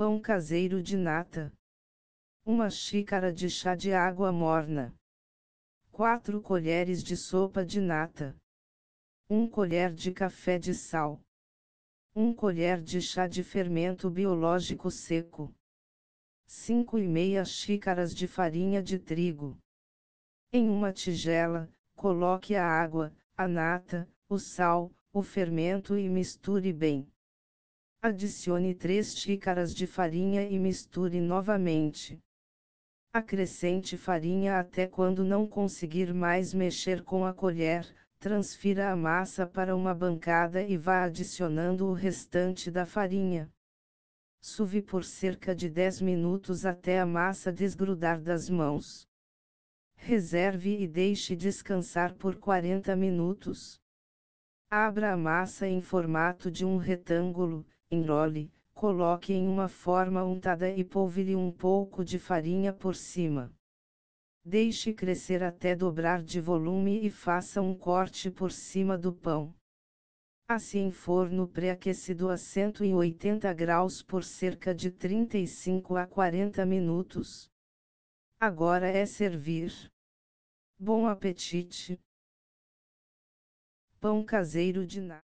pão caseiro de nata. Uma xícara de chá de água morna. 4 colheres de sopa de nata. 1 colher de café de sal. 1 colher de chá de fermento biológico seco. 5 e meia xícaras de farinha de trigo. Em uma tigela, coloque a água, a nata, o sal, o fermento e misture bem. Adicione 3 xícaras de farinha e misture novamente. Acrescente farinha até quando não conseguir mais mexer com a colher, transfira a massa para uma bancada e vá adicionando o restante da farinha. Suve por cerca de 10 minutos até a massa desgrudar das mãos. Reserve e deixe descansar por 40 minutos. Abra a massa em formato de um retângulo enrole, coloque em uma forma untada e polvilhe um pouco de farinha por cima. Deixe crescer até dobrar de volume e faça um corte por cima do pão. Assim forno pré-aquecido a 180 graus por cerca de 35 a 40 minutos. Agora é servir. Bom apetite! Pão caseiro de nata.